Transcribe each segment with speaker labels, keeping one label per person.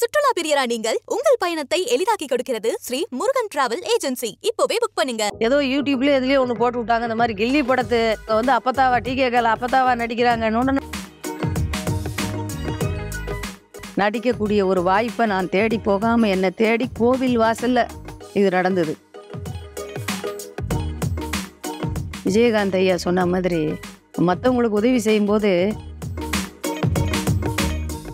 Speaker 1: சுற்றுலா பிரியரா நீங்கள் உங்கள் பயணத்தை எளிதாக்கி கொடுக்கிறது ஸ்ரீ முருகன் டிராவல் ஏஜென்சி இப்போவே புக் பண்ணுங்க ஏதோ யூடியூப்ல எதுலயே ஒண்ணு போட்டு விட்டாங்க இந்த மாதிரி கில்லி படத்து வந்து அப்பத்தாவா டீ கேக்கல அப்பத்தாவா நடிக்கிறாங்க நடிக்கக்கூடிய ஒரு வாய்ப்பை நான் தேடி போகாம என்னை தேடி கோவில் வாசல்ல இது நடந்தது விஜயகாந்த் ஐயா சொன்ன மாதிரி மற்றவங்களுக்கு உதவி செய்யும்போது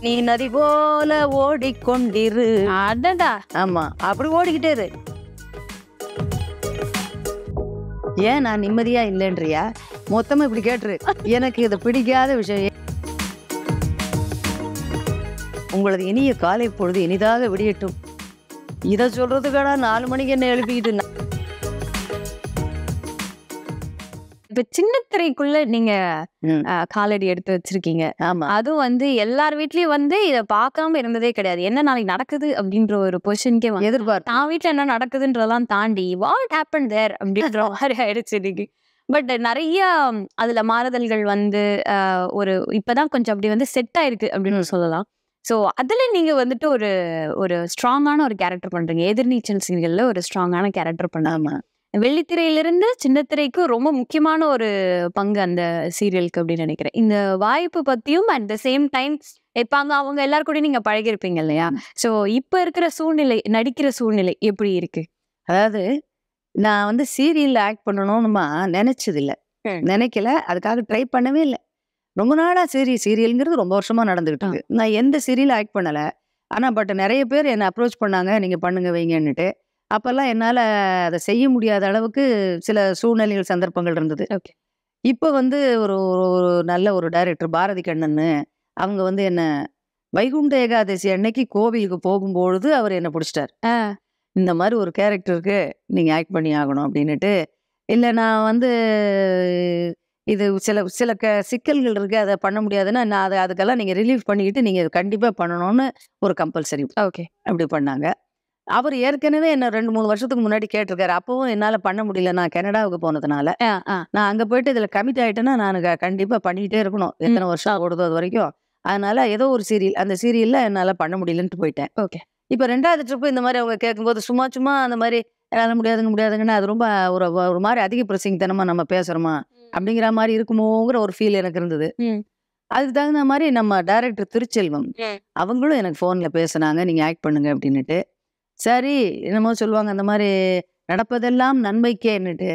Speaker 1: நீ நதி போல ஓடிக்கொண்டிரு அடடா ஆமா அப்படி ஓடிக்கிட்டே இரு ஏன் நான் நிம்மதியா இல்லைன்றியா மொத்தமா இப்படி கேட்டுரு எனக்கு இது பிடிக்காத விஷயம் உங்களது இனிய காலை பொழுது இனிதாக விடியட்டும் இதை சொல்றதுக்காடா நாலு மணிக்கு என்ன எழுப்பிக்கிட்டு இப்ப சின்ன திரைக்குள்ள நீங்க
Speaker 2: காலடி எடுத்து வச்சிருக்கீங்க ஆமா அதுவும் வந்து எல்லார் வீட்லயும் வந்து இத பாக்காம இருந்ததே கிடையாது என்ன நாளைக்கு நடக்குது அப்படின்ற ஒரு பொசிஷனுக்கே வந்து எதிர்பார்ப்பு தான் வீட்டுல என்ன நடக்குதுன்றதெல்லாம் தாண்டி வாட் ஹேப்பன் தேர் அப்படின்ற மாதிரி ஆயிடுச்சு நீங்க பட் நிறைய அதுல மாறுதல்கள் வந்து ஒரு இப்பதான் கொஞ்சம் அப்படி வந்து செட் ஆயிருக்கு அப்படின்னு சொல்லலாம் ஸோ அதில் நீங்கள் வந்துட்டு ஒரு ஒரு ஸ்ட்ராங்கான ஒரு கேரக்டர் பண்ணுறீங்க எதிர்நீச்சல் சீன்களில் ஒரு ஸ்ட்ராங்கான கேரக்டர் பண்ணாமல் வெள்ளித்திரையிலிருந்து சின்னத்திரைக்கு ரொம்ப முக்கியமான ஒரு பங்கு அந்த சீரியலுக்கு அப்படின்னு நினைக்கிறேன் இந்த வாய்ப்பு பத்தியும் அட் த சேம் டைம் இப்போ அங்கே அவங்க எல்லாரும் கூட நீங்க பழகிருப்பீங்க இல்லையா ஸோ இப்போ இருக்கிற சூழ்நிலை நடிக்கிற சூழ்நிலை எப்படி இருக்கு அதாவது
Speaker 1: நான் வந்து சீரியல்ல ஆக்ட் பண்ணணும்னுமா நினைச்சதில்ல நினைக்கல அதுக்காக ட்ரை பண்ணவே இல்லை ரொம்ப நாளா சீரியல் சீரியல்ங்கிறது ரொம்ப வருஷமா நடந்துகிட்டு இருக்கு நான் எந்த சீரியல் ஆக்ட் பண்ணல ஆனா பட் நிறைய பேர் என்னை அப்ரோச் பண்ணாங்க நீங்க பண்ணுங்க வைங்கன்னுட்டு அப்போல்லாம் என்னால் அதை செய்ய முடியாத அளவுக்கு சில சூழ்நிலைகள் சந்தர்ப்பங்கள் இருந்தது இப்போ வந்து ஒரு ஒரு நல்ல ஒரு டைரக்டர் பாரதி கண்ணன்னு அவங்க வந்து என்ன வைகுண்ட ஏகாதசி அன்னைக்கு கோவிலுக்கு போகும்பொழுது அவர் என்னை பிடிச்சிட்டார் இந்த மாதிரி ஒரு கேரக்டருக்கு நீங்கள் ஆக்ட் பண்ணி ஆகணும் அப்படின்னுட்டு இல்லை நான் வந்து இது சில சில க சிக்கல்கள் இருக்குது அதை பண்ண முடியாதுன்னா நான் அதை அதுக்கெல்லாம் நீங்கள் ரிலீஃப் பண்ணிக்கிட்டு நீங்கள் கண்டிப்பாக பண்ணணும்னு ஒரு கம்பல்சரி ஓகே அப்படி பண்ணாங்க அவர் ஏற்கனவே என்ன ரெண்டு மூணு வருஷத்துக்கு முன்னாடி கேட்டிருக்காரு அப்பவும் என்னால பண்ண முடியல நான் கனடாவுக்கு போனதுனால நான் அங்க போயிட்டு இதுல கமிட் ஆயிட்டேன்னா நான் கண்டிப்பா பண்ணிட்டே இருக்கணும் எத்தனை வருஷம் ஆகுதோ அது வரைக்கும் அதனால ஏதோ ஒரு சீரியல் அந்த சீரியல்ல என்னால பண்ண முடியலன்ட்டு போயிட்டேன் ஓகே இப்ப ரெண்டாவது ட்ரிப்பு இந்த மாதிரி அவங்க கேட்கும்போது சும்மா சும்மா அந்த மாதிரி என்னால முடியாதுங்க முடியாதுங்கன்னா அது ரொம்ப ஒரு ஒரு மாதிரி அதிக பிரசிங்கத்தனமாக நம்ம பேசுறோமா அப்படிங்கிற மாதிரி இருக்குமோங்கிற ஒரு ஃபீல் எனக்கு இருந்தது அதுக்கு தகுந்த மாதிரி நம்ம டைரக்டர் திருச்செல்வம் அவங்களும் எனக்கு போன்ல பேசுனாங்க நீங்க ஆக்ட் பண்ணுங்க அப்படின்னுட்டு சரி என்னமோ சொல்லுவாங்க அந்த மாதிரி நடப்பதெல்லாம் நன்மைக்கேன்னுட்டு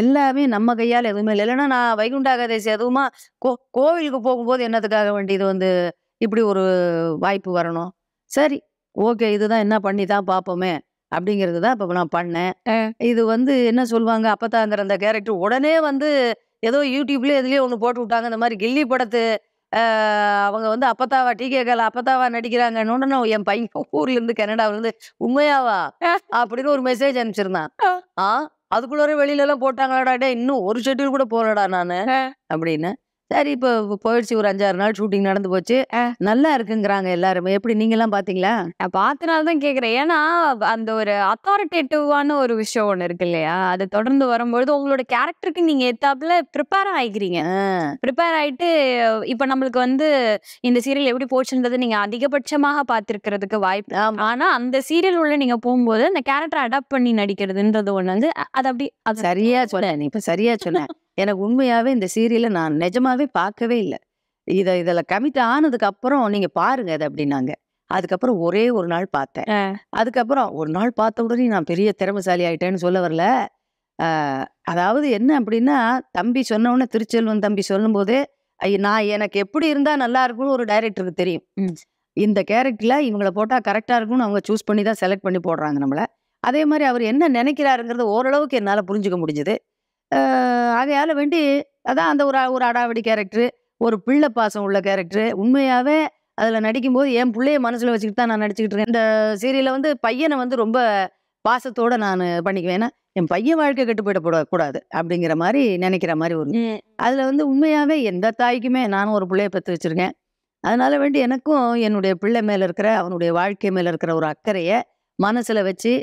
Speaker 1: எல்லாமே நம்ம கையால் எதுவுமே இல்லை இல்லைன்னா நான் வைகுண்டாகதேசி அதுவுமா கோ கோவிலுக்கு போகும்போது என்னத்துக்காக வேண்டி இது வந்து இப்படி ஒரு வாய்ப்பு வரணும் சரி ஓகே இதுதான் என்ன பண்ணி தான் பார்ப்போமே அப்படிங்கிறது தான் இப்போ நான் பண்ணேன் இது வந்து என்ன சொல்லுவாங்க அப்போ தான் அந்த கேரக்டர் உடனே வந்து ஏதோ யூடியூப்லேயே எதுலேயே ஒன்று போட்டு விட்டாங்க இந்த மாதிரி கில்லி படத்து அவங்க வந்து அப்பத்தாவா டி கேக்கல அப்பத்தாவா நடிக்கிறாங்கன்னு என் பையன் ஊர்ல இருந்து கனடாவில இருந்து உண்மையாவா அப்படின்னு ஒரு மெசேஜ் அனுப்பிச்சிருந்தான் ஆஹ் அதுக்குள்ளே வெளியில எல்லாம் போட்டாங்களாடா இன்னும் ஒரு ஷெட்யூல் கூட போகலடா நானு அப்படின்னு சரி இப்போ போயிடுச்சு ஒரு அஞ்சாறு நாள் ஷூட்டிங் நடந்து போச்சு நல்லா இருக்குங்கிறாங்க எல்லாருமே எப்படி எல்லாம் பாத்தீங்களா நான் பார்த்தனால தான் கேட்குறேன் ஏன்னா அந்த ஒரு அத்தாரிட்டேட்டிவான ஒரு விஷயம் ஒன்று இருக்கு
Speaker 2: இல்லையா அது தொடர்ந்து வரும்பொழுது உங்களோட கேரக்டருக்கு நீங்க ஏத்தாப்புல ப்ரிப்பேர் ஆகிக்கிறீங்க ப்ரிப்பேர் ஆயிட்டு இப்போ நம்மளுக்கு வந்து இந்த சீரியல் எப்படி போச்சுன்றது நீங்க அதிகபட்சமாக பார்த்துருக்கிறதுக்கு வாய்ப்பு ஆனா அந்த சீரியல் உள்ள நீங்க போகும்போது அந்த கேரக்டர் அடாப்ட் பண்ணி நடிக்கிறதுன்றது ஒண்ணு வந்து
Speaker 1: அது அப்படி சரியா சொன்ன நீ இப்ப சரியா சொன்ன எனக்கு உண்மையாகவே இந்த சீரியலை நான் நிஜமாகவே பார்க்கவே இல்லை இதை இதில் கமிட் ஆனதுக்கு அப்புறம் நீங்கள் பாருங்க அது அப்படின்னாங்க அதுக்கப்புறம் ஒரே ஒரு நாள் பார்த்தேன் அதுக்கப்புறம் ஒரு நாள் பார்த்த உடனே நான் பெரிய திறமைசாலி ஆகிட்டேன்னு சொல்ல வரல அதாவது என்ன அப்படின்னா தம்பி சொன்னவுடனே திருச்செல்வன் தம்பி சொல்லும் ஐய நான் எனக்கு எப்படி இருந்தால் நல்லா இருக்கும்னு ஒரு டைரக்டருக்கு தெரியும் இந்த கேரக்டரில் இவங்களை போட்டால் கரெக்டாக இருக்கும்னு அவங்க சூஸ் பண்ணி தான் செலக்ட் பண்ணி போடுறாங்க நம்மளை அதே மாதிரி அவர் என்ன நினைக்கிறாருங்கிறது ஓரளவுக்கு என்னால் புரிஞ்சுக்க முடிஞ்சது அதையால் வேண்டி அதான் அந்த ஒரு ஒரு அடாவடி கேரக்டரு ஒரு பிள்ளை பாசம் உள்ள கேரக்டரு உண்மையாகவே அதில் நடிக்கும்போது என் பிள்ளைய மனசில் வச்சுக்கிட்டு தான் நான் நடிச்சுக்கிட்டு இருக்கேன் இந்த சீரியலில் வந்து பையனை வந்து ரொம்ப பாசத்தோடு நான் பண்ணிக்குவேன் ஏன்னா என் பையன் வாழ்க்கை கெட்டு போயிட கூடாது அப்படிங்கிற மாதிரி நினைக்கிற மாதிரி ஒரு அதில் வந்து உண்மையாகவே எந்த தாய்க்குமே நானும் ஒரு பிள்ளைய பெற்று வச்சுருக்கேன் அதனால வேண்டி எனக்கும் என்னுடைய பிள்ளை மேலே இருக்கிற அவனுடைய வாழ்க்கை மேலே இருக்கிற ஒரு அக்கறையை மனசில் வச்சு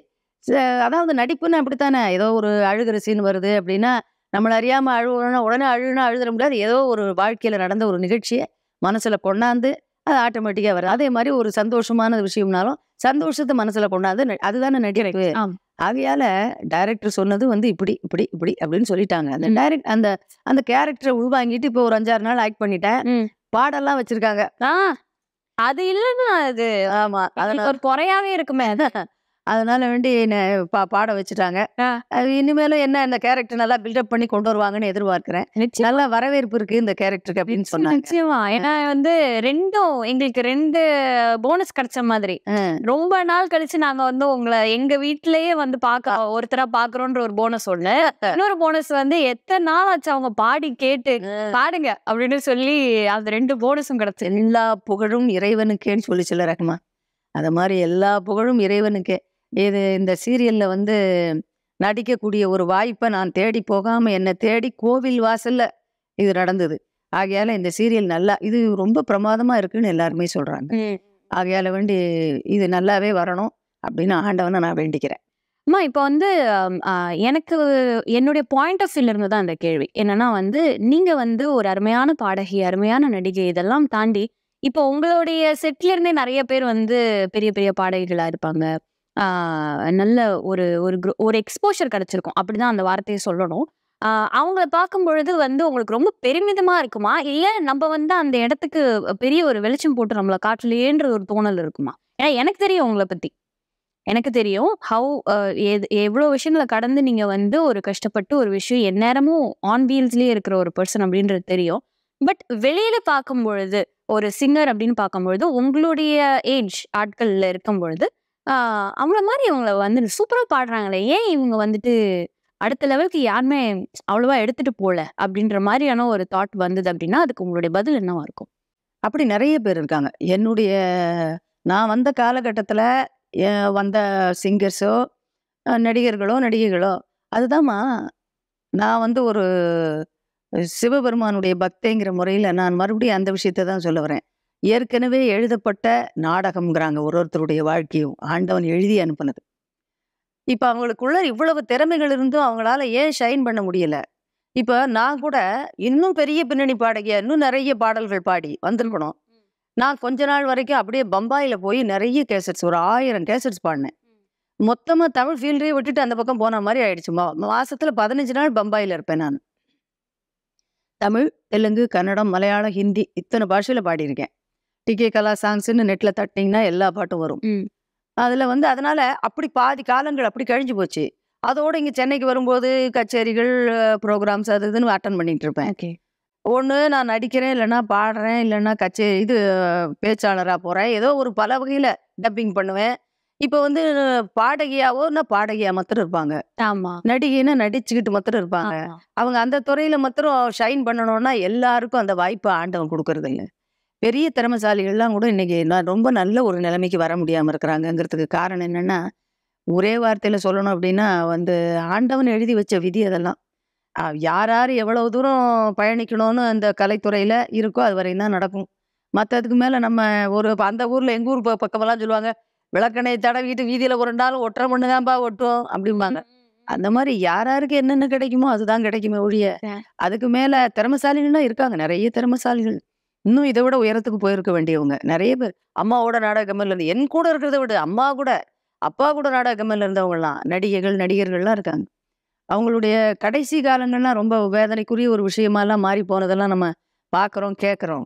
Speaker 1: அதாவது நடிப்புன்னு அப்படித்தானே ஏதோ ஒரு அழுகிற சீன் வருது அப்படின்னா நம்மளை அறியாமல் அழுகணும்னா உடனே அழுகுனா அழுதுற முடியாது ஏதோ ஒரு வாழ்க்கையில் நடந்த ஒரு நிகழ்ச்சியை மனசில் கொண்டாந்து அது ஆட்டோமேட்டிக்காக வருது அதே மாதிரி ஒரு சந்தோஷமான விஷயம்னாலும் சந்தோஷத்தை மனசில் கொண்டாந்து அதுதானே நடிப்பு ஆகையால டைரக்டர் சொன்னது வந்து இப்படி இப்படி இப்படி அப்படின்னு சொல்லிட்டாங்க அந்த டைரக்ட் அந்த அந்த கேரக்டரை உள்வாங்கிட்டு இப்போ ஒரு அஞ்சாறு நாள் ஆக்ட் பண்ணிட்டேன் பாடெல்லாம் வச்சிருக்காங்க அது இல்லைன்னா அது ஆமா அது ஒரு குறையாவே இருக்குமே அதனால வேண்டி என்னை பா பாட வச்சுட்டாங்க இனிமேலும் என்ன இந்த கேரக்டர் நல்லா பில்டப் பண்ணி கொண்டு வருவாங்கன்னு எதிர்பார்க்கிறேன் நல்லா வரவேற்பு இருக்கு இந்த கேரக்டருக்கு அப்படின்னு சொன்னாங்க
Speaker 2: ஏன்னா வந்து ரெண்டும் எங்களுக்கு ரெண்டு போனஸ் கிடைச்ச மாதிரி ரொம்ப நாள் கழிச்சு நாங்க வந்து உங்களை எங்க வீட்லயே வந்து பாக்க ஒருத்தரா பாக்குறோன்ற ஒரு போனஸ் ஒண்ணு இன்னொரு போனஸ் வந்து எத்தனை நாள் ஆச்சு அவங்க பாடி கேட்டு பாடுங்க அப்படின்னு
Speaker 1: சொல்லி அந்த ரெண்டு போனஸும் கிடைச்சு எல்லா புகழும் இறைவனுக்கேன்னு சொல்லி சொல்ல ரகுமா அது மாதிரி எல்லா புகழும் இறைவனுக்கே இது இந்த சீரியலில் வந்து நடிக்கக்கூடிய ஒரு வாய்ப்பை நான் தேடி போகாமல் என்னை தேடி கோவில் வாசலில் இது நடந்தது ஆகையால் இந்த சீரியல் நல்லா இது ரொம்ப பிரமாதமாக இருக்குன்னு எல்லாருமே சொல்கிறாங்க ஆகையால் வேண்டி இது நல்லாவே வரணும் அப்படின்னு ஆண்டவனை நான் வேண்டிக்கிறேன்
Speaker 2: அம்மா இப்போ வந்து எனக்கு என்னுடைய பாயிண்ட் ஆஃப் வியூல இருந்து தான் அந்த கேள்வி என்னன்னா வந்து நீங்க வந்து ஒரு அருமையான பாடகி அருமையான நடிகை இதெல்லாம் தாண்டி இப்போ உங்களுடைய செட்ல இருந்தே நிறைய பேர் வந்து பெரிய பெரிய பாடகிகளா இருப்பாங்க நல்ல ஒரு ஒரு குரோ ஒரு எக்ஸ்போஷர் கிடச்சிருக்கும் அப்படி தான் அந்த வார்த்தையை சொல்லணும் அவங்கள பார்க்கும் பொழுது வந்து உங்களுக்கு ரொம்ப பெருமிதமாக இருக்குமா இல்லை நம்ம வந்து அந்த இடத்துக்கு பெரிய ஒரு வெளிச்சம் போட்டு நம்மளை காட்டலையேன்ற ஒரு தோணல் இருக்குமா ஏன்னா எனக்கு தெரியும் உங்களை பற்றி எனக்கு தெரியும் ஹவு எது எவ்வளோ விஷயங்களை கடந்து நீங்கள் வந்து ஒரு கஷ்டப்பட்டு ஒரு விஷயம் எந்நேரமும் ஆன் வீல்ஸ்லேயே இருக்கிற ஒரு பர்சன் அப்படின்றது தெரியும் பட் வெளியில் பார்க்கும் பொழுது ஒரு சிங்கர் அப்படின்னு பார்க்கும் பொழுது உங்களுடைய ஏஜ் ஆட்களில் இருக்கும் பொழுது அவங்கள மாதிரி இவங்கள வந்து சூப்பராக பாடுறாங்களே ஏன் இவங்க வந்துட்டு அடுத்த லெவலுக்கு யாருமே அவ்வளோவா எடுத்துட்டு போகல அப்படின்ற மாதிரியான ஒரு தாட் வந்தது அப்படின்னா அதுக்கு
Speaker 1: உங்களுடைய பதில் என்னவா இருக்கும் அப்படி நிறைய பேர் இருக்காங்க என்னுடைய நான் வந்த காலகட்டத்தில் வந்த சிங்கர்ஸோ நடிகர்களோ நடிகைகளோ அதுதாம்மா நான் வந்து ஒரு சிவபெருமானுடைய பக்தேங்கிற முறையில் நான் மறுபடியும் அந்த விஷயத்தை தான் சொல்ல வரேன் ஏற்கனவே எழுதப்பட்ட நாடகம்ங்கிறாங்க ஒரு ஒருத்தருடைய வாழ்க்கையும் ஆண்டவன் எழுதி அனுப்புனது இப்போ அவங்களுக்குள்ள இவ்வளவு திறமைகள் இருந்தும் அவங்களால ஏன் ஷைன் பண்ண முடியல இப்போ நான் கூட இன்னும் பெரிய பின்னணி பாடகியா இன்னும் நிறைய பாடல்கள் பாடி வந்திருக்கணும் நான் கொஞ்ச நாள் வரைக்கும் அப்படியே பம்பாயில் போய் நிறைய கேசட்ஸ் ஒரு ஆயிரம் கேசட்ஸ் பாடினேன் மொத்தமாக தமிழ் ஃபீல்டே விட்டுட்டு அந்த பக்கம் போன மாதிரி ஆயிடுச்சு மாசத்துல பதினஞ்சு நாள் பம்பாயில் இருப்பேன் நான் தமிழ் தெலுங்கு கன்னடம் மலையாளம் ஹிந்தி இத்தனை பாஷையில் பாடியிருக்கேன் டிகே கலா சாங்ஸ்ன்னு நெட்டில் தட்டிங்கன்னா எல்லா பாட்டும் வரும் அதில் வந்து அதனால் அப்படி பாதி காலங்கள் அப்படி கழிஞ்சு போச்சு அதோடு இங்கே சென்னைக்கு வரும்போது கச்சேரிகள் ப்ரோக்ராம்ஸ் அது இதுன்னு அட்டன் பண்ணிகிட்டு இருப்பேன் ஒன்று நான் நடிக்கிறேன் இல்லைன்னா பாடுறேன் இல்லைன்னா கச்சே இது பேச்சாளராக போகிறேன் ஏதோ ஒரு பல வகையில் டப்பிங் பண்ணுவேன் இப்போ வந்து பாடகியாவோ நான் பாடகியா மாத்திரம் இருப்பாங்க ஆமா நடிகைன்னா நடிச்சுக்கிட்டு மாத்திரம் இருப்பாங்க அவங்க அந்த துறையில மாத்திரம் ஷைன் பண்ணணும்னா எல்லாருக்கும் அந்த வாய்ப்பை ஆண்டவன் கொடுக்கறது இல்லை பெரிய திறமசாலிகள்லாம் கூட நான் ரொம்ப நல்ல ஒரு நிலைமைக்கு வர முடியாமல் இருக்கிறாங்கங்கிறதுக்கு காரணம் என்னன்னா ஒரே வார்த்தையில் சொல்லணும் அப்படின்னா வந்து ஆண்டவன் எழுதி வச்ச விதி அதெல்லாம் யார் யார் எவ்வளோ தூரம் பயணிக்கணும்னு அந்த கலைத்துறையில் இருக்கோ அது வரையும் தான் நடக்கும் மற்றதுக்கு மேலே நம்ம ஒரு அந்த ஊரில் எங்கள் ஊர் பக்கமெல்லாம் சொல்லுவாங்க விளக்கணை வீட்டு வீதியில் உரண்டாலும் ஒட்டுற மண்ணு தான்ப்பா ஒட்டும் அப்படிம்பாங்க அந்த மாதிரி யார் யாருக்கு என்னென்ன கிடைக்குமோ அதுதான் கிடைக்குமே ஒழிய அதுக்கு மேலே திறமசாலிகள்லாம் இருக்காங்க நிறைய திறமசாலிகள் இன்னும் இதை விட உயரத்துக்கு போயிருக்க வேண்டியவங்க நிறைய பேர் அம்மாவோட நாடக இருந்து என் கூட இருக்கிறத விட அம்மா கூட அப்பா கூட நாடக இருந்தவங்கலாம் நடிகைகள் நடிகர்கள்லாம் இருக்காங்க அவங்களுடைய கடைசி காலங்கள்லாம் ரொம்ப வேதனைக்குரிய ஒரு விஷயமாலாம் மாறி போனதெல்லாம் நம்ம பார்க்குறோம் கேட்குறோம்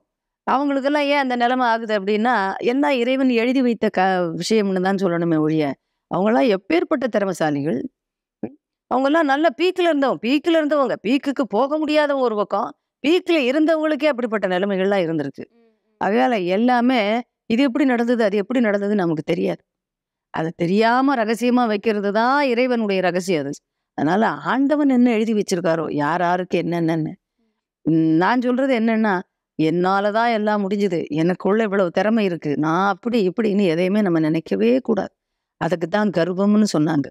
Speaker 1: அவங்களுக்கெல்லாம் ஏன் அந்த நிலைமை ஆகுது அப்படின்னா என்ன இறைவன் எழுதி வைத்த க விஷயம்னு தான் சொல்லணுமே ஒழிய அவங்களாம் எப்பேற்பட்ட திறமசாலிகள் அவங்கெல்லாம் நல்ல பீக்கில் இருந்தவங்க பீக்கில் இருந்தவங்க பீக்குக்கு போக முடியாதவங்க ஒரு பக்கம் வீட்டில் இருந்தவங்களுக்கே அப்படிப்பட்ட நிலைமைகள்லாம் இருந்திருக்கு அதனால் எல்லாமே இது எப்படி நடந்தது அது எப்படி நடந்ததுன்னு நமக்கு தெரியாது அதை தெரியாமல் ரகசியமாக வைக்கிறது தான் இறைவனுடைய ரகசியம் அது அதனால் ஆண்டவன் என்ன எழுதி வச்சிருக்காரோ யார் யாருக்கு என்னென்னு நான் சொல்கிறது என்னென்னா என்னால் தான் எல்லாம் முடிஞ்சுது எனக்குள்ள இவ்வளவு திறமை இருக்குது நான் அப்படி இப்படின்னு எதையுமே நம்ம நினைக்கவே கூடாது அதுக்கு தான் கர்வம்னு சொன்னாங்க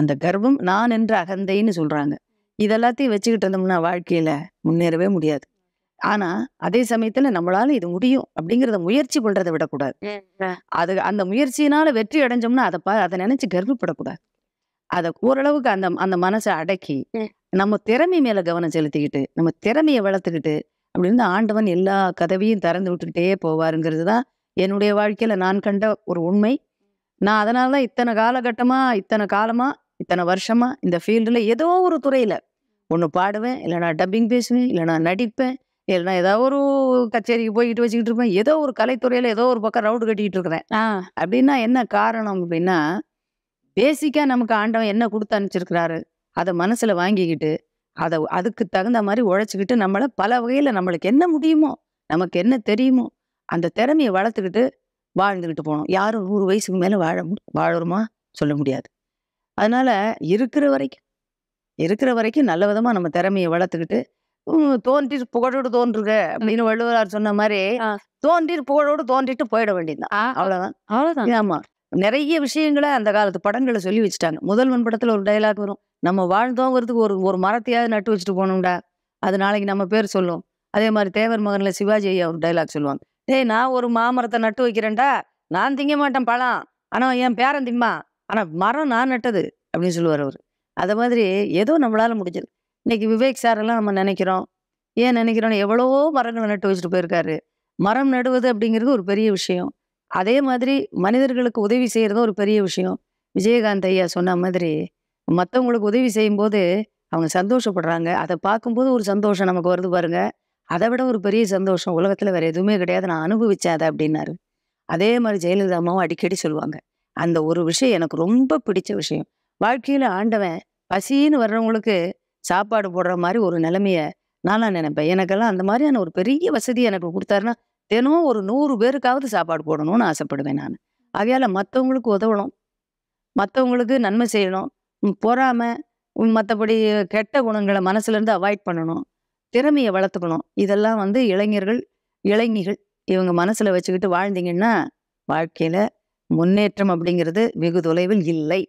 Speaker 1: அந்த கர்வம் நான் என்ற அகந்தைன்னு சொல்கிறாங்க இதெல்லாத்தையும் வச்சுக்கிட்டு இருந்தோம்னா வாழ்க்கையில முன்னேறவே முடியாது ஆனா அதே சமயத்துல நம்மளால இது முடியும் அப்படிங்கறத முயற்சி பண்றதை விடக்கூடாது அது அந்த முயற்சியினால வெற்றி அடைஞ்சோம்னா அதை பா அதை நினைச்சு கர்வப்படக்கூடாது அதை ஓரளவுக்கு அந்த அந்த மனசை அடக்கி நம்ம திறமை மேல கவனம் செலுத்திக்கிட்டு நம்ம திறமையை வளர்த்துக்கிட்டு அப்படின்னு ஆண்டவன் எல்லா கதவையும் திறந்து விட்டுக்கிட்டே போவாருங்கிறது தான் என்னுடைய வாழ்க்கையில நான் கண்ட ஒரு உண்மை நான் அதனால தான் இத்தனை காலகட்டமா இத்தனை காலமா இத்தனை வருஷமா இந்த ஃபீல்டில் ஏதோ ஒரு துறையில் ஒன்று பாடுவேன் நான் டப்பிங் பேசுவேன் இல்லைனா நடிப்பேன் நான் ஏதோ ஒரு கச்சேரிக்கு போய்கிட்டு வச்சுக்கிட்டு இருப்பேன் ஏதோ ஒரு கலைத்துறையில் ஏதோ ஒரு பக்கம் ரவுண்டு கட்டிக்கிட்டு இருக்கிறேன் அப்படின்னா என்ன காரணம் அப்படின்னா பேசிக்காக நமக்கு ஆண்டவன் என்ன கொடுத்து அனுப்பிச்சிருக்கிறாரு அதை மனசில் வாங்கிக்கிட்டு அதை அதுக்கு தகுந்த மாதிரி உழைச்சிக்கிட்டு நம்மளை பல வகையில் நம்மளுக்கு என்ன முடியுமோ நமக்கு என்ன தெரியுமோ அந்த திறமையை வளர்த்துக்கிட்டு வாழ்ந்துக்கிட்டு போகணும் யாரும் நூறு வயசுக்கு மேலே வாழ வாழறோமா சொல்ல முடியாது அதனால இருக்கிற வரைக்கும் இருக்கிற வரைக்கும் நல்ல விதமாக நம்ம திறமையை வளர்த்துக்கிட்டு தோன்றி புகழோடு தோன்றுக அப்படின்னு வள்ளுவரார் சொன்ன மாதிரி தோன்றி புகழோடு தோன்றிட்டு போயிட வேண்டியதுதான் அவ்வளவுதான் அவ்வளவுதான் ஆமா நிறைய விஷயங்களை அந்த காலத்து படங்களை சொல்லி வச்சுட்டாங்க முதல்வன் படத்துல ஒரு டைலாக் வரும் நம்ம வாழ்ந்தோங்கிறதுக்கு ஒரு ஒரு மரத்தையாவது நட்டு வச்சுட்டு போகணும்டா அது நாளைக்கு நம்ம பேர் சொல்லும் அதே மாதிரி தேவர் மகன்ல சிவாஜி ஐயா ஒரு டைலாக் சொல்லுவாங்க டேய் நான் ஒரு மாமரத்தை நட்டு வைக்கிறேன்டா நான் திங்க மாட்டேன் பழம் ஆனா என் பேரன் திம்மா ஆனால் மரம் நான் நட்டது அப்படின்னு சொல்லுவார் அவர் அதை மாதிரி ஏதோ நம்மளால் முடிஞ்சது இன்னைக்கு விவேக் சாரெல்லாம் நம்ம நினைக்கிறோம் ஏன் நினைக்கிறோம் எவ்வளவோ மரங்களை நட்டு வச்சுட்டு போயிருக்காரு மரம் நடுவது அப்படிங்கிறது ஒரு பெரிய விஷயம் அதே மாதிரி மனிதர்களுக்கு உதவி செய்கிறது ஒரு பெரிய விஷயம் விஜயகாந்த் ஐயா சொன்ன மாதிரி மற்றவங்களுக்கு உதவி செய்யும்போது அவங்க சந்தோஷப்படுறாங்க அதை பார்க்கும்போது ஒரு சந்தோஷம் நமக்கு வருது பாருங்க அதை விட ஒரு பெரிய சந்தோஷம் உலகத்தில் வேற எதுவுமே கிடையாது நான் அனுபவிச்சேன் அதை அப்படின்னாரு அதே மாதிரி ஜெயலலிதா அம்மாவும் அடிக்கடி சொல்லுவாங்க அந்த ஒரு விஷயம் எனக்கு ரொம்ப பிடிச்ச விஷயம் வாழ்க்கையில் ஆண்டவன் பசின்னு வர்றவங்களுக்கு சாப்பாடு போடுற மாதிரி ஒரு நிலைமைய நானாக நினைப்பேன் எனக்கெல்லாம் அந்த மாதிரியான ஒரு பெரிய வசதி எனக்கு கொடுத்தாருன்னா தினம் ஒரு நூறு பேருக்காவது சாப்பாடு போடணும்னு ஆசைப்படுவேன் நான் ஆகையால் மற்றவங்களுக்கு உதவணும் மற்றவங்களுக்கு நன்மை செய்யணும் பொறாமல் மற்றபடி கெட்ட குணங்களை மனசுலேருந்து அவாய்ட் பண்ணணும் திறமையை வளர்த்துக்கணும் இதெல்லாம் வந்து இளைஞர்கள் இளைஞிகள் இவங்க மனசில் வச்சுக்கிட்டு வாழ்ந்தீங்கன்னா வாழ்க்கையில் முன்னேற்றம் அப்படிங்கிறது வெகு தொலைவில் இல்லை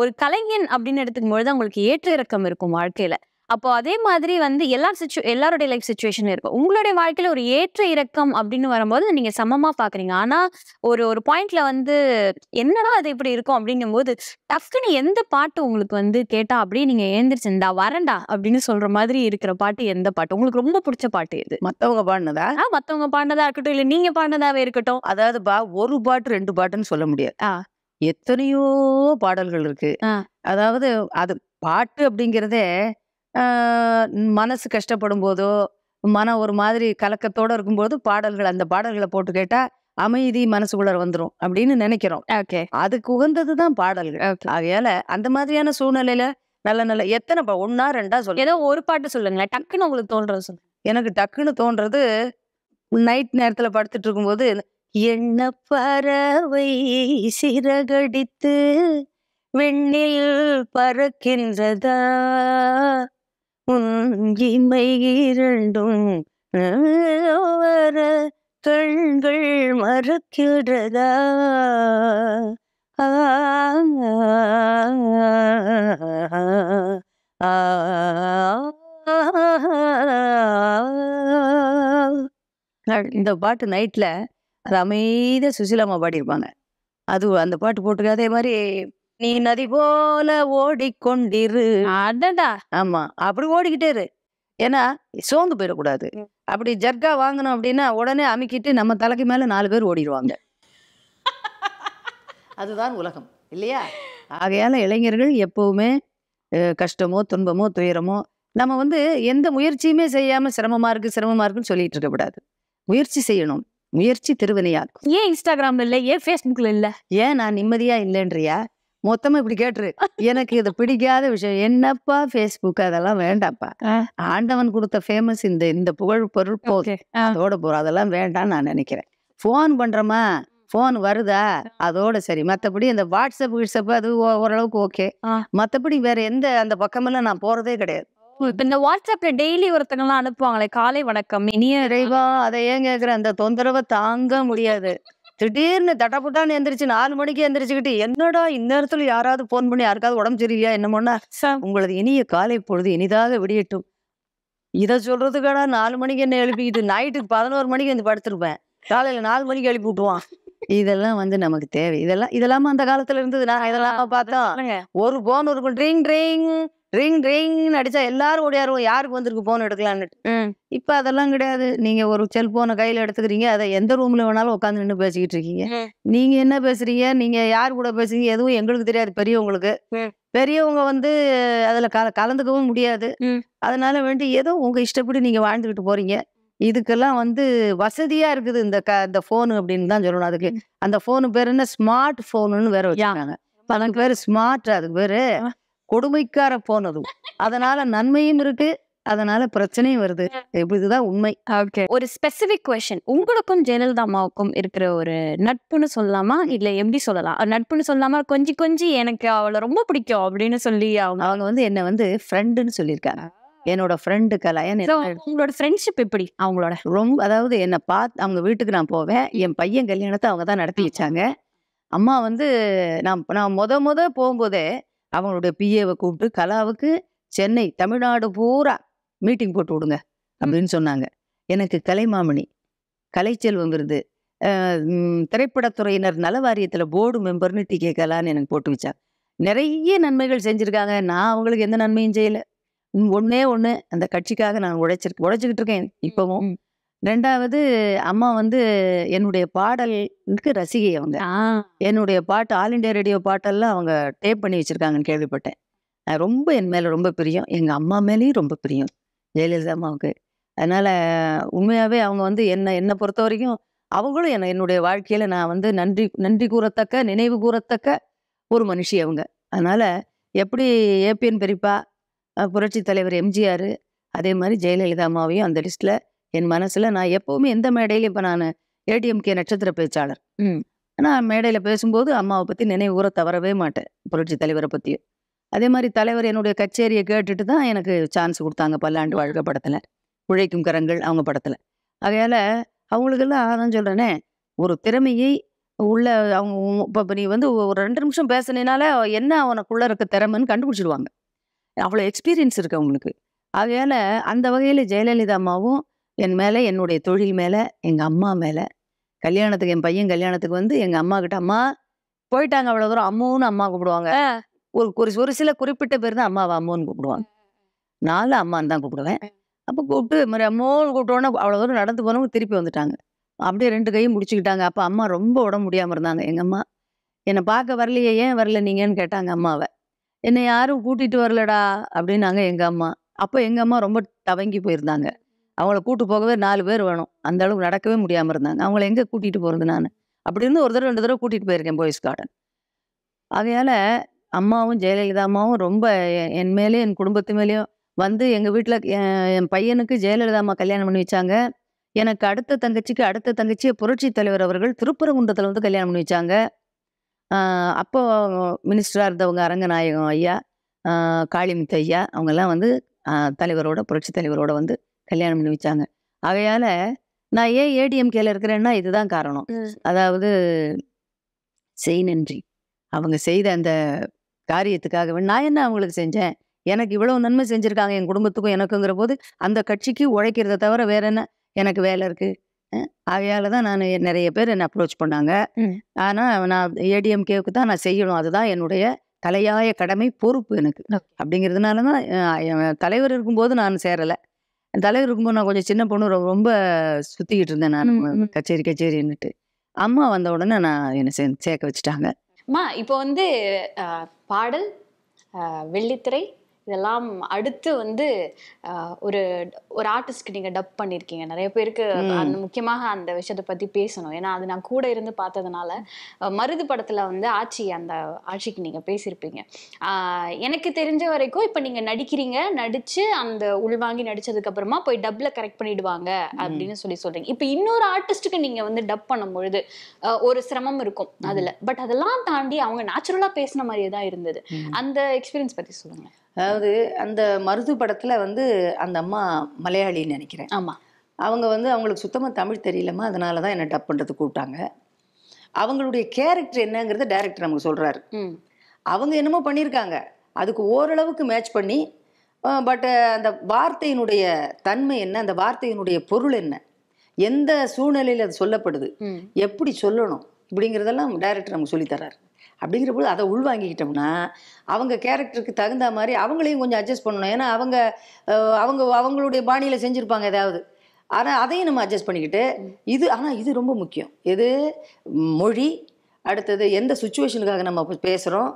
Speaker 2: ஒரு கலைஞன் அப்படின்னு எடுத்துக்கும் பொழுது அவங்களுக்கு ஏற்ற இறக்கம் இருக்கும் வாழ்க்கையில அப்போ அதே மாதிரி வந்து எல்லார் சுச்சு எல்லாருடைய லைஃப் சுச்சுவேஷன் இருக்கும் உங்களுடைய வாழ்க்கையில் ஒரு ஏற்ற இறக்கம் அப்படின்னு வரும்போது நீங்கள் சமமாக பார்க்குறீங்க ஆனால் ஒரு ஒரு பாயிண்ட்ல வந்து என்னடா அது இப்படி இருக்கும் அப்படிங்கும்போது டக்குன்னு எந்த பாட்டு உங்களுக்கு வந்து கேட்டால் அப்படியே நீங்கள் ஏந்திரிச்சுண்டா வரண்டா அப்படின்னு சொல்கிற மாதிரி இருக்கிற பாட்டு எந்த பாட்டு உங்களுக்கு ரொம்ப பிடிச்ச பாட்டு இது மற்றவங்க பாடினதா
Speaker 1: ஆ மற்றவங்க பாடினதா இருக்கட்டும் இல்லை நீங்கள் பாடினதாவே இருக்கட்டும் அதாவது பா ஒரு பாட்டு ரெண்டு பாட்டுன்னு சொல்ல முடியாது ஆ எத்தனையோ பாடல்கள் இருக்கு அதாவது அது பாட்டு அப்படிங்கிறதே மனசு கஷ்டப்படும் போதோ மனம் ஒரு மாதிரி கலக்கத்தோடு இருக்கும்போது பாடல்கள் அந்த பாடல்களை போட்டு கேட்டால் அமைதி மனசுக்குள்ள வந்துடும் அப்படின்னு நினைக்கிறோம் ஓகே அதுக்கு உகந்தது தான் பாடல்கள் ஆகையால அந்த மாதிரியான சூழ்நிலையில நல்ல நல்ல எத்தனை ஒன்னா ரெண்டா சொல்லு ஏதோ ஒரு பாட்டு சொல்லுங்களேன் டக்குன்னு உங்களுக்கு தோன்றது சொல்லு எனக்கு டக்குன்னு தோன்றது நைட் நேரத்துல படுத்துட்டு இருக்கும்போது என்ன பறவை சிறகடித்து வெண்ணில் பறக்கின்றதா உன் இமை இரண்டும் வர கண்கள் மறக்கிறதா இந்த பாட்டு நைட்டில் அது அமைதியாக சுசிலாமா பாடியிருப்பாங்க அது அந்த பாட்டு போட்டிருக்க அதே மாதிரி நீ நதி போல ஓடிக்கொண்டிரு அடடா ஆமா அப்படி ஓடிக்கிட்டே இரு ஏன்னா சோர்ந்து போயிடக்கூடாது அப்படி ஜர்கா வாங்கணும் அப்படின்னா உடனே அமுக்கிட்டு நம்ம தலைக்கு மேல நாலு பேர் ஓடிடுவாங்க அதுதான் உலகம் இல்லையா ஆகையால இளைஞர்கள் எப்பவுமே கஷ்டமோ துன்பமோ துயரமோ நம்ம வந்து எந்த முயற்சியுமே செய்யாம சிரமமா இருக்கு சிரமமா இருக்குன்னு சொல்லிட்டு இருக்கக்கூடாது முயற்சி செய்யணும் முயற்சி இருக்கும் ஏன் இன்ஸ்டாகிராம்ல இல்லை ஏன் ஃபேஸ்புக்ல இல்லை ஏன் நான் நிம்மதியா இல்லைன்றியா மொத்தமா இப்படி கேட்டுரு எனக்கு இது பிடிக்காத விஷயம் என்னப்பா ஃபேஸ்புக் அதெல்லாம் வேண்டாம்ப்பா ஆண்டவன் கொடுத்த ஃபேமஸ் இந்த இந்த புகழ் பொருள் போதும் அதோட போறோம் அதெல்லாம் வேண்டாம்னு நான் நினைக்கிறேன் போன் பண்றோமா போன் வருதா அதோட சரி மத்தபடி இந்த வாட்ஸ்அப் வாட்ஸ்அப் அது ஓரளவுக்கு ஓகே மத்தபடி வேற எந்த அந்த பக்கமெல்லாம் நான் போறதே கிடையாது இந்த வாட்ஸ்அப்ல டெய்லி எல்லாம் அனுப்புவாங்களே காலை வணக்கம் இனிய இறைவா அதை ஏன் கேக்குற அந்த தொந்தரவை தாங்க முடியாது திடீர்னு தடப்புட்டான்னு எந்திரிச்சு நாலு மணிக்கு எந்திரிச்சுக்கிட்டு என்னடா இந்நேரத்துல யாராவது போன் பண்ணி யாருக்காவது உடம்பு சரியில்லையா என்னமோன்னா உங்களது இனிய காலை பொழுது இனிதாக விடியட்டும் இதை சொல்றதுக்காடா நாலு மணிக்கு என்ன எழுப்பிக்கிட்டு நைட்டுக்கு பதினோரு மணிக்கு வந்து படுத்துருப்பேன் காலையில நாலு மணிக்கு எழுப்பி விட்டுவான் இதெல்லாம் வந்து நமக்கு தேவை இதெல்லாம் இதெல்லாம் அந்த காலத்துல இருந்தது நான் இதெல்லாம் பார்த்தோம் ஒரு போன் இருக்கும் ட்ரிங் ட்ரிங் ரிங் ரிங்னு அடிச்சா எல்லாரும் ஓடியாருவோம் யாருக்கு வந்திருக்கு போன் எடுக்கலான்னு இப்ப அதெல்லாம் கிடையாது நீங்க ஒரு செல்போனை கையில எடுத்துக்கிறீங்க அதை எந்த ரூம்ல வேணாலும் உட்காந்து நின்று பேசிக்கிட்டு இருக்கீங்க நீங்க என்ன பேசுறீங்க நீங்க யார் கூட பேசுறீங்க எதுவும் எங்களுக்கு தெரியாது பெரியவங்களுக்கு பெரியவங்க வந்து அதுல கல கலந்துக்கவும் முடியாது அதனால வேண்டி ஏதோ உங்க இஷ்டப்படி நீங்க வாழ்ந்துகிட்டு போறீங்க இதுக்கெல்லாம் வந்து வசதியா இருக்குது இந்த க இந்த போனு அப்படின்னு தான் சொல்லணும் அதுக்கு அந்த போனு பேர் என்ன ஸ்மார்ட் போனுன்னு வேற வச்சாங்க அதுக்கு பேரு ஸ்மார்ட் அதுக்கு பேரு கொடுமைக்கார போன் அதனால நன்மையும் இருக்கு அதனால பிரச்சனையும் வருது இதுதான் உண்மை ஓகே ஒரு
Speaker 2: ஸ்பெசிபிக் கொஷன் உங்களுக்கும் ஜெயலலிதா அம்மாவுக்கும் இருக்கிற ஒரு நட்புன்னு சொல்லலாமா இல்ல எப்படி சொல்லலாம் நட்புன்னு சொல்லாமல் கொஞ்சம் கொஞ்சம் எனக்கு அவளை ரொம்ப பிடிக்கும் அப்படின்னு சொல்லி அவங்க அவங்க வந்து என்ன வந்து
Speaker 1: ஃப்ரெண்டுன்னு சொல்லியிருக்காங்க என்னோட ஃப்ரெண்டு கலாயன் உங்களோட ஃப்ரெண்ட்ஷிப் எப்படி அவங்களோட ரொம்ப அதாவது என்னை பார்த்து அவங்க வீட்டுக்கு நான் போவேன் என் பையன் கல்யாணத்தை அவங்க தான் நடத்தி வச்சாங்க அம்மா வந்து நான் நான் முத முத போகும்போதே அவங்களுடைய பிஏவை கூப்பிட்டு கலாவுக்கு சென்னை தமிழ்நாடு பூரா மீட்டிங் போட்டு விடுங்க அப்படின்னு சொன்னாங்க எனக்கு கலைமாமணி கலைச்செல்வம் விருது திரைப்படத்துறையினர் நல வாரியத்தில் போர்டு மெம்பர்னு டி கே கலான்னு எனக்கு போட்டு வச்சாங்க நிறைய நன்மைகள் செஞ்சுருக்காங்க நான் அவங்களுக்கு எந்த நன்மையும் செய்யலை ஒன்றே ஒன்று அந்த கட்சிக்காக நான் உழைச்சிரு உழைச்சிக்கிட்டு இருக்கேன் இப்போவும் ரெண்டாவது அம்மா வந்து என்னுடைய பாடலுக்கு ரசிகை அவங்க என்னுடைய பாட்டு ஆல் இண்டியா ரேடியோ பாட்டெல்லாம் அவங்க டேப் பண்ணி வச்சுருக்காங்கன்னு கேள்விப்பட்டேன் ரொம்ப என் மேலே ரொம்ப பிரியம் எங்கள் அம்மா மேலேயும் ரொம்ப பிரியம் ஜெயலலிதா அம்மாவுக்கு அதனால் உண்மையாகவே அவங்க வந்து என்னை என்னை பொறுத்த வரைக்கும் அவங்களும் என்ன என்னுடைய வாழ்க்கையில் நான் வந்து நன்றி நன்றி கூறத்தக்க நினைவு கூறத்தக்க ஒரு மனுஷி அவங்க அதனால் எப்படி ஏபிஎன் பெரியப்பா புரட்சி தலைவர் எம்ஜிஆர் அதே மாதிரி ஜெயலலிதா அம்மாவையும் அந்த லிஸ்ட்டில் என் மனசுல நான் எப்பவுமே எந்த மேடையிலும் இப்போ நான் ஏடிஎம்கே நட்சத்திர பேச்சாளர் ஆனா மேடையில் பேசும்போது அம்மாவை பற்றி ஊற தவறவே மாட்டேன் புரட்சி தலைவரை பற்றியும் அதே மாதிரி தலைவர் என்னுடைய கச்சேரியை கேட்டுட்டு தான் எனக்கு சான்ஸ் கொடுத்தாங்க பல்லாண்டு வாழ்க படத்தில் உழைக்கும் கரங்கள் அவங்க படத்தில் ஆகையால் அவங்களுக்கெல்லாம் அதான் சொல்கிறேனே ஒரு திறமையை உள்ள அவங்க இப்போ நீ வந்து ஒரு ரெண்டு நிமிஷம் பேசுனதுனால என்ன அவனுக்குள்ளே இருக்க திறமைன்னு கண்டுபிடிச்சிடுவாங்க அவ்வளோ எக்ஸ்பீரியன்ஸ் இருக்கு அவங்களுக்கு ஆகையால் அந்த வகையில் ஜெயலலிதா அம்மாவும் என் மேலே என்னுடைய தொழில் மேலே எங்கள் அம்மா மேலே கல்யாணத்துக்கு என் பையன் கல்யாணத்துக்கு வந்து எங்கள் அம்மா கிட்ட அம்மா போயிட்டாங்க அவ்வளோ தூரம் அம்மாவும் அம்மா கூப்பிடுவாங்க ஒரு ஒரு ஒரு சில குறிப்பிட்ட பேர் தான் அம்மாவை அம்மோன்னு கூப்பிடுவாங்க நாலு அம்மான்னு தான் கூப்பிடுவேன் அப்போ கூப்பிட்டு மாதிரி அம்மோன்னு கூப்பிட்டோன்னே அவ்வளோ தூரம் நடந்து போனவங்க திருப்பி வந்துட்டாங்க அப்படியே ரெண்டு கையும் முடிச்சுக்கிட்டாங்க அப்போ அம்மா ரொம்ப உடம்பு முடியாமல் இருந்தாங்க எங்கள் அம்மா என்னை பார்க்க வரலையே ஏன் வரல நீங்கன்னு கேட்டாங்க அம்மாவை என்னை யாரும் கூட்டிகிட்டு வரலடா அப்படின்னாங்க எங்கள் அம்மா அப்போ எங்கள் அம்மா ரொம்ப தவங்கி போயிருந்தாங்க அவங்கள கூட்டு போகவே நாலு பேர் வேணும் அந்த அளவுக்கு நடக்கவே முடியாமல் இருந்தாங்க அவங்கள எங்கே கூட்டிகிட்டு போகிறது நான் அப்படி இருந்து ஒரு தடவை ரெண்டு தடவை கூட்டிகிட்டு போயிருக்கேன் போய்ஸ் கார்டன் ஆகையால் அம்மாவும் ஜெயலலிதா அம்மாவும் ரொம்ப என் மேலேயும் என் குடும்பத்து மேலேயும் வந்து எங்கள் வீட்டில் என் பையனுக்கு ஜெயலலிதா அம்மா கல்யாணம் பண்ணி வச்சாங்க எனக்கு அடுத்த தங்கச்சிக்கு அடுத்த தங்கச்சியை புரட்சி தலைவர் அவர்கள் திருப்பரங்குன்றத்தில் வந்து கல்யாணம் பண்ணி வச்சாங்க அப்போ மினிஸ்டராக இருந்தவங்க அரங்கநாயகம் ஐயா காளிமுத்து ஐயா அவங்கெல்லாம் வந்து தலைவரோட புரட்சி தலைவரோட வந்து கல்யாணம் பண்ணி வச்சாங்க ஆகையால நான் ஏன் ஏடிஎம்கேல இருக்கிறேன்னா இதுதான் காரணம் அதாவது செய் நன்றி அவங்க செய்த அந்த காரியத்துக்காக நான் என்ன அவங்களுக்கு செஞ்சேன் எனக்கு இவ்வளவு நன்மை செஞ்சுருக்காங்க என் குடும்பத்துக்கும் எனக்குங்கிற போது அந்த கட்சிக்கு உழைக்கிறத தவிர வேற என்ன எனக்கு வேலை இருக்கு ஆகையால் தான் நான் நிறைய பேர் என்னை அப்ரோச் பண்ணாங்க ஆனால் நான் ஏடிஎம்கேவுக்கு தான் நான் செய்யணும் அதுதான் என்னுடைய தலையாய கடமை பொறுப்பு எனக்கு அப்படிங்கிறதுனால தான் தலைவர் இருக்கும்போது நான் சேரலை என் தலைவர் இருக்கும்போது நான் கொஞ்சம் சின்ன பொண்ணு ரொம்ப சுத்திக்கிட்டு இருந்தேன் நான் கச்சேரி கச்சேரின்னுட்டு அம்மா வந்த உடனே நான் என்னை சேர்க்க வச்சுட்டாங்க
Speaker 2: அம்மா இப்போ வந்து பாடல் வெள்ளித்திரை இதெல்லாம் அடுத்து வந்து ஒரு ஒரு ஆர்டிஸ்ட்க்கு நீங்கள் டப் பண்ணியிருக்கீங்க நிறைய பேருக்கு அந்த முக்கியமாக அந்த விஷயத்தை பற்றி பேசணும் ஏன்னா அது நான் கூட இருந்து பார்த்ததுனால மருது படத்தில் வந்து ஆட்சி அந்த ஆட்சிக்கு நீங்கள் பேசியிருப்பீங்க எனக்கு தெரிஞ்ச வரைக்கும் இப்போ நீங்கள் நடிக்கிறீங்க நடித்து அந்த உள்வாங்கி நடித்ததுக்கப்புறமா போய் டப்பில் கரெக்ட் பண்ணிடுவாங்க அப்படின்னு சொல்லி சொல்கிறீங்க இப்போ இன்னொரு ஆர்டிஸ்ட்டுக்கு நீங்கள் வந்து டப் பண்ணும் பொழுது ஒரு சிரமம் இருக்கும் அதில் பட் அதெல்லாம் தாண்டி அவங்க நேச்சுரலாக பேசின மாதிரியே தான் இருந்தது அந்த எக்ஸ்பீரியன்ஸ் பற்றி சொல்லுங்கள்
Speaker 1: அதாவது அந்த மருது படத்தில் வந்து அந்த அம்மா மலையாளின்னு நினைக்கிறேன் ஆமாம் அவங்க வந்து அவங்களுக்கு சுத்தமாக தமிழ் தெரியலமா அதனால தான் என்னை டப் பண்ணுறது கூப்பிட்டாங்க அவங்களுடைய கேரக்டர் என்னங்கிறத டேரக்டர் நமக்கு சொல்கிறாரு அவங்க என்னமோ பண்ணியிருக்காங்க அதுக்கு ஓரளவுக்கு மேட்ச் பண்ணி பட் அந்த வார்த்தையினுடைய தன்மை என்ன அந்த வார்த்தையினுடைய பொருள் என்ன எந்த சூழ்நிலையில் அது சொல்லப்படுது எப்படி சொல்லணும் இப்படிங்கிறதெல்லாம் டேரக்டர் நமக்கு சொல்லித்தராரு அப்படிங்கிற போது அதை உள்வாங்கிக்கிட்டோம்னா அவங்க கேரக்டருக்கு தகுந்த மாதிரி அவங்களையும் கொஞ்சம் அட்ஜஸ்ட் பண்ணணும் ஏன்னா அவங்க அவங்க அவங்களுடைய பாணியில் செஞ்சுருப்பாங்க ஏதாவது ஆனால் அதையும் நம்ம அட்ஜஸ்ட் பண்ணிக்கிட்டு இது ஆனால் இது ரொம்ப முக்கியம் எது மொழி அடுத்தது எந்த சுச்சுவேஷனுக்காக நம்ம பேசுகிறோம்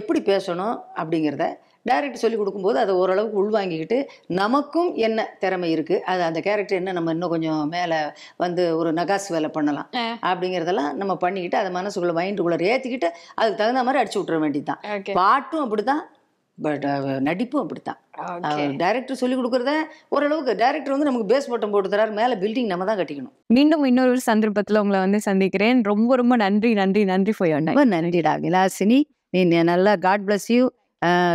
Speaker 1: எப்படி பேசணும் அப்படிங்கிறத டைரக்ட் சொல்லி கொடுக்கும்போது அதை ஓரளவுக்கு உள்வாங்கிக்கிட்டு நமக்கும் என்ன திறமை இருக்குது அது அந்த கேரக்டர் என்ன நம்ம இன்னும் கொஞ்சம் மேலே வந்து ஒரு நகாசு வேலை பண்ணலாம் அப்படிங்கிறதெல்லாம் நம்ம பண்ணிக்கிட்டு அதை மனசுக்குள்ளே மைண்டுக்குள்ளே ஏற்றிக்கிட்டு அதுக்கு தகுந்த மாதிரி அடிச்சு விட்ற வேண்டியது தான் பாட்டும் அப்படி தான் பட் நடிப்பும் அப்படி தான் டைரக்டர் சொல்லி கொடுக்குறத ஓரளவுக்கு டைரக்டர் வந்து நமக்கு பேஸ் போட்டம் போட்டு தராரு மேலே பில்டிங் நம்ம தான் கட்டிக்கணும்
Speaker 2: மீண்டும் இன்னொரு சந்தர்ப்பத்தில் உங்களை வந்து சந்திக்கிறேன் ரொம்ப ரொம்ப நன்றி நன்றி நன்றி ஃபோயோ
Speaker 1: நன்றிடா விலாசினி நீ நல்லா காட் பிளஸ் யூ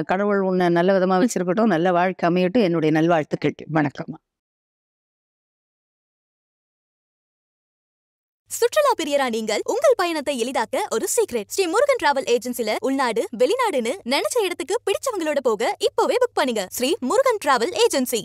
Speaker 1: கடவுள் உன்னை நல்ல விதமா வச்சிருக்கட்டும் நல்ல வாழ்க்கை அமையட்டும் என்னுடைய நல்வாழ்த்துக்கள் வணக்கம்
Speaker 2: சுற்றுலா பிரியரா நீங்கள் உங்கள் பயணத்தை எளிதாக்க ஒரு சீக்ரெட் ஸ்ரீ முருகன் டிராவல் ஏஜென்சில உள்நாடு வெளிநாடுன்னு நினைச்ச இடத்துக்கு பிடிச்சவங்களோட போக இப்போவே புக் பண்ணுங்க ஸ்ரீ முருகன் டிராவல் ஏஜென்சி